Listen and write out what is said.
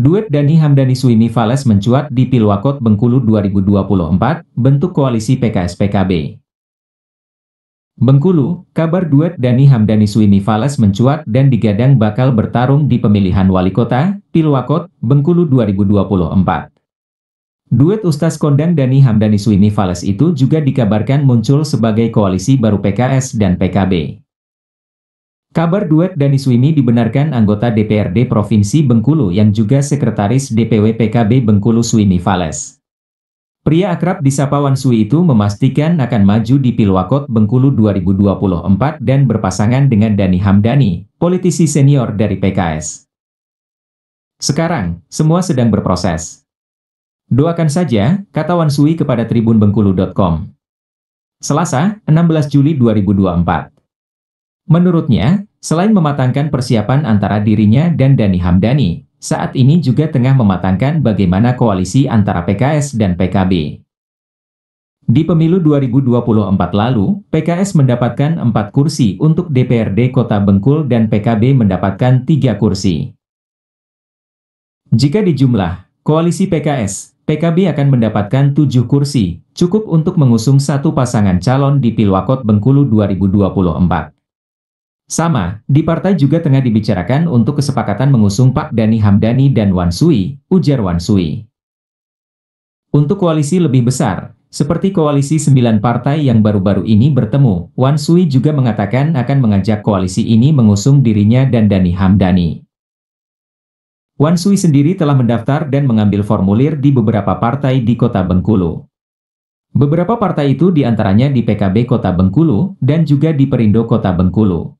Duet Dani Hamdani Suimi Fales mencuat di Pilwakot Bengkulu 2024, bentuk koalisi PKS-PKB. Bengkulu, kabar duet Dani Hamdani Suimi Fales mencuat dan digadang bakal bertarung di pemilihan wali kota, Pilwakot, Bengkulu 2024. Duet Ustaz Kondang Dani Hamdani Suimi Fales itu juga dikabarkan muncul sebagai koalisi baru PKS dan PKB. Kabar duet Dani Suimi dibenarkan anggota DPRD Provinsi Bengkulu yang juga Sekretaris DPW PKB Bengkulu Swimi Vales. Pria akrab di disapa Sui itu memastikan akan maju di Pilwakot Bengkulu 2024 dan berpasangan dengan Dani Hamdani, politisi senior dari PKS. Sekarang, semua sedang berproses. Doakan saja, kata Wan Sui kepada tribunbengkulu.com. Selasa, 16 Juli 2024. Menurutnya, selain mematangkan persiapan antara dirinya dan Dani Hamdani, saat ini juga tengah mematangkan bagaimana koalisi antara PKS dan PKB. Di pemilu 2024 lalu, PKS mendapatkan 4 kursi untuk DPRD Kota Bengkul dan PKB mendapatkan 3 kursi. Jika dijumlah, koalisi PKS, PKB akan mendapatkan 7 kursi, cukup untuk mengusung satu pasangan calon di Pilwakot Bengkulu 2024. Sama, di partai juga tengah dibicarakan untuk kesepakatan mengusung Pak Dani Hamdani dan Wan Sui, ujar Wan Sui. Untuk koalisi lebih besar, seperti koalisi sembilan partai yang baru-baru ini bertemu, Wan Sui juga mengatakan akan mengajak koalisi ini mengusung dirinya dan Dani Hamdani. Wan Sui sendiri telah mendaftar dan mengambil formulir di beberapa partai di kota Bengkulu. Beberapa partai itu diantaranya di PKB Kota Bengkulu dan juga di Perindo Kota Bengkulu.